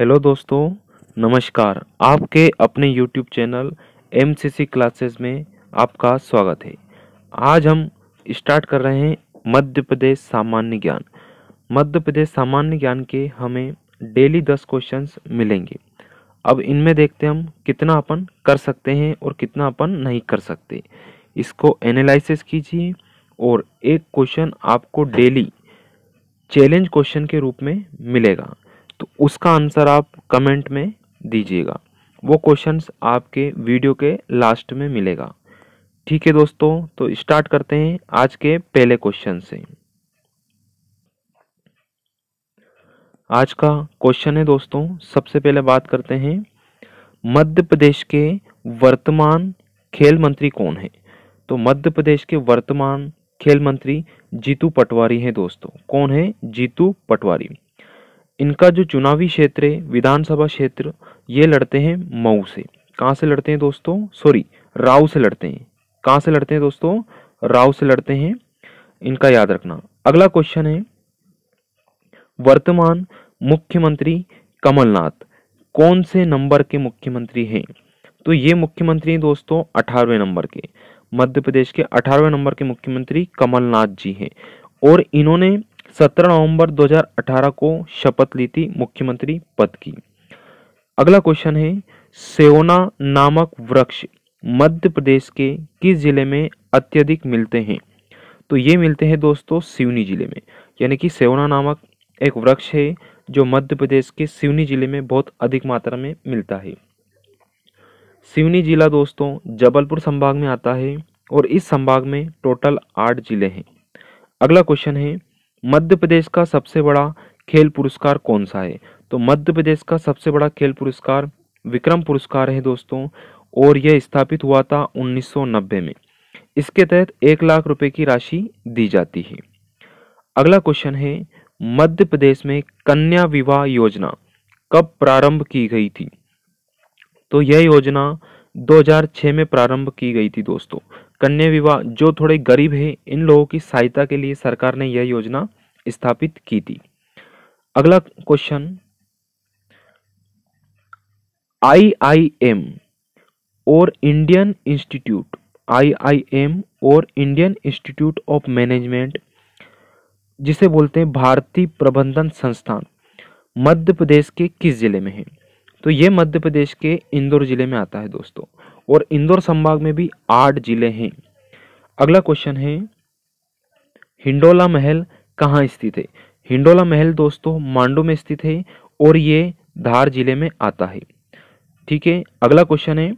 hello दोस्तों नमस्कार आपके अपने YouTube channel M C C classes में आपका स्वागत है आज हम स्टार्ट कर रहे हैं मध्य प्रदेश सामान्य ज्ञान मध्य प्रदेश सामान्य ज्ञान के हमें डेली दस क्वेश्चंस मिलेंगे अब इनमें देखते हम कितना अपन कर सकते हैं और कितना अपन नहीं कर सकते इसको एनालिसिस कीजिए और एक क्वेश्चन आपको डेली चैलेंज क्वेश्चन के रूप में मिलेगा तो उसका आंसर आप कमेंट में दीजिएगा वो क्वेश्चंस आपके वीडियो के लास्ट में मिलेगा ठीक है दोस्तों तो स्टार्ट करते हैं आज के पहले क्वेश्चन से आज का क्वेश्चन है दोस्तों सबसे पहले बात करते हैं मध्य प्रदेश के वर्तमान खेल मंत्री कौन है तो मध्य प्रदेश के वर्तमान खेल मंत्री जीतू पटवारी हैं दोस्तों कौन है जीतू पटवारी इनका जो चुनावी क्षेत्र है विधानसभा क्षेत्र ये लड़ते हैं मऊ से कहाँ से लड़ते हैं दोस्तों सॉरी राव से लड़ते हैं कहाँ से लड़ते हैं दोस्तों राव से लड़ते हैं इनका याद रखना अगला क्वेश्चन है वर्तमान मुख्यमंत्री कमलनाथ कौन से नंबर के मुख्यमंत्री हैं तो ये मुख्यमंत्री हैं दोस्तों अठारहवें नंबर के मध्य प्रदेश के अठारहवें नंबर के मुख्यमंत्री कमलनाथ जी हैं और इन्होंने 17 नवंबर 2018 को शपथ ली थी मुख्यमंत्री पद की अगला क्वेश्चन है सेवना नामक वृक्ष मध्य प्रदेश के किस जिले में अत्यधिक मिलते हैं तो ये मिलते हैं दोस्तों सिवनी जिले में यानी कि सेवना नामक एक वृक्ष है जो मध्य प्रदेश के सिवनी जिले में बहुत अधिक मात्रा में मिलता है सिवनी जिला दोस्तों जबलपुर संभाग में आता है और इस संभाग में टोटल आठ जिले हैं अगला क्वेश्चन है मध्य प्रदेश का सबसे बड़ा खेल पुरस्कार कौन सा है तो मध्य प्रदेश का सबसे बड़ा खेल पुरस्कार विक्रम पुरस्कार है दोस्तों और यह स्थापित हुआ था 1990 में इसके तहत एक लाख रुपए की राशि दी जाती है अगला क्वेश्चन है मध्य प्रदेश में कन्या विवाह योजना कब प्रारंभ की गई थी तो यह योजना 2006 में प्रारंभ की गई थी दोस्तों कन्या विवाह जो थोड़े गरीब हैं इन लोगों की सहायता के लिए सरकार ने यह योजना स्थापित की थी अगला क्वेश्चन आईआईएम और इंडियन इंस्टीट्यूट आईआईएम और इंडियन इंस्टीट्यूट ऑफ मैनेजमेंट जिसे बोलते हैं भारतीय प्रबंधन संस्थान मध्य प्रदेश के किस जिले में है तो ये मध्य प्रदेश के इंदौर ज़िले में आता है दोस्तों और इंदौर संभाग में भी आठ ज़िले हैं अगला क्वेश्चन है हिंडोला महल कहाँ स्थित है हिंडोला महल दोस्तों मांडू में स्थित है और ये धार जिले में आता है ठीक है अगला क्वेश्चन है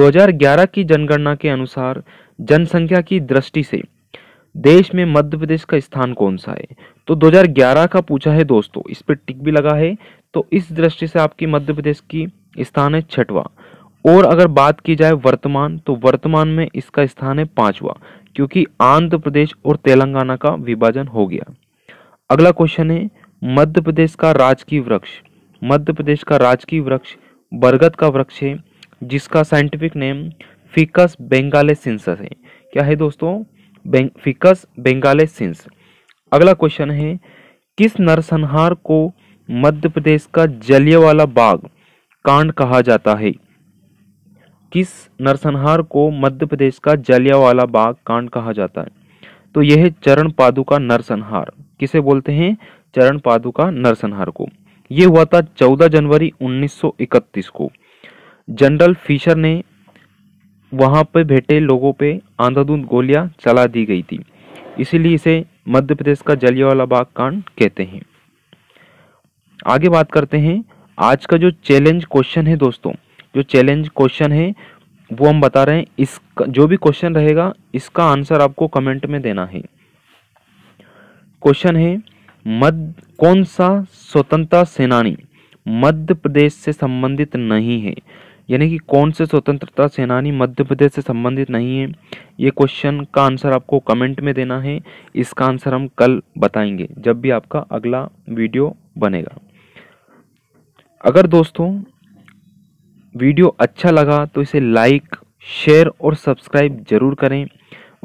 2011 की जनगणना के अनुसार जनसंख्या की दृष्टि से देश में मध्य प्रदेश का स्थान कौन सा है तो 2011 का पूछा है दोस्तों इस पर टिक भी लगा है तो इस दृष्टि से आपकी मध्य प्रदेश की स्थान है छठवा और अगर बात की जाए वर्तमान तो वर्तमान में इसका स्थान है पांचवा क्योंकि आंध्र प्रदेश और तेलंगाना का विभाजन हो गया अगला क्वेश्चन है मध्य प्रदेश का राजकीय वृक्ष मध्य प्रदेश का राजकीय वृक्ष बरगद का वृक्ष है जिसका scientific name Ficus benghalensis है क्या है दोस्तों फिकस बेंगालेसिंस अगला क्वेश्चन है किस नरसंहार को मध्य प्रदेश का जलिय वाला बाग कांड कहा जाता है किस नरसंहार को मध्य प्रदेश का जलियावाला बाग कांड कहा जाता है तो यह चरण पादुका नरसंहार किसे बोलते हैं चरण पादुका नरसंहार को यह हुआ था 14 जनवरी 1931 को जनरल फिशर ने वहां पर बैठे लोगों पे आंधाधुंध गोलियां चला दी गई थी इसीलिए इसे मध्य प्रदेश का जलियावाला बाग कांड कहते हैं आगे बात करते हैं आज का जो चैलेंज क्वेश्चन है दोस्तों जो चैलेंज क्वेश्चन है वो हम बता रहे हैं इसका जो भी क्वेश्चन रहेगा इसका आंसर आपको कमेंट में देना है क्वेश्चन है मध्य कौन सा स्वतंत्रता सेनानी मध्य प्रदेश से संबंधित नहीं है यानी कि कौन से स्वतंत्रता सेनानी मध्य प्रदेश से संबंधित नहीं है ये क्वेश्चन का आंसर आपको कमेंट में देना है इसका आंसर हम कल बताएंगे जब भी आपका अगला वीडियो बनेगा अगर दोस्तों वीडियो अच्छा लगा तो इसे लाइक शेयर और सब्सक्राइब जरूर करें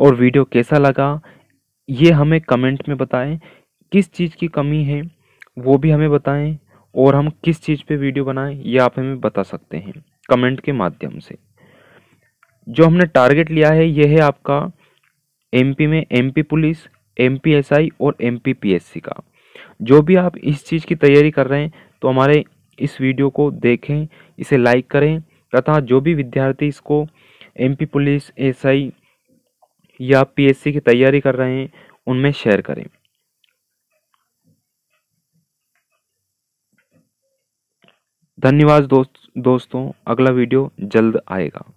और वीडियो कैसा लगा ये हमें कमेंट में बताएं किस चीज़ की कमी है वो भी हमें बताएं और हम किस चीज़ पे वीडियो बनाएं ये आप हमें बता सकते हैं कमेंट के माध्यम से जो हमने टारगेट लिया है यह है आपका एमपी में एमपी पुलिस एमपीएसआई और एमपी पीएससी का जो भी आप इस चीज़ की तैयारी कर रहे हैं तो हमारे इस वीडियो को देखें इसे लाइक करें तथा जो भी विद्यार्थी इसको एमपी पुलिस एसआई या पीएससी की तैयारी कर रहे हैं उनमें शेयर करें धन्यवाद दोस्त दोस्तों अगला वीडियो जल्द आएगा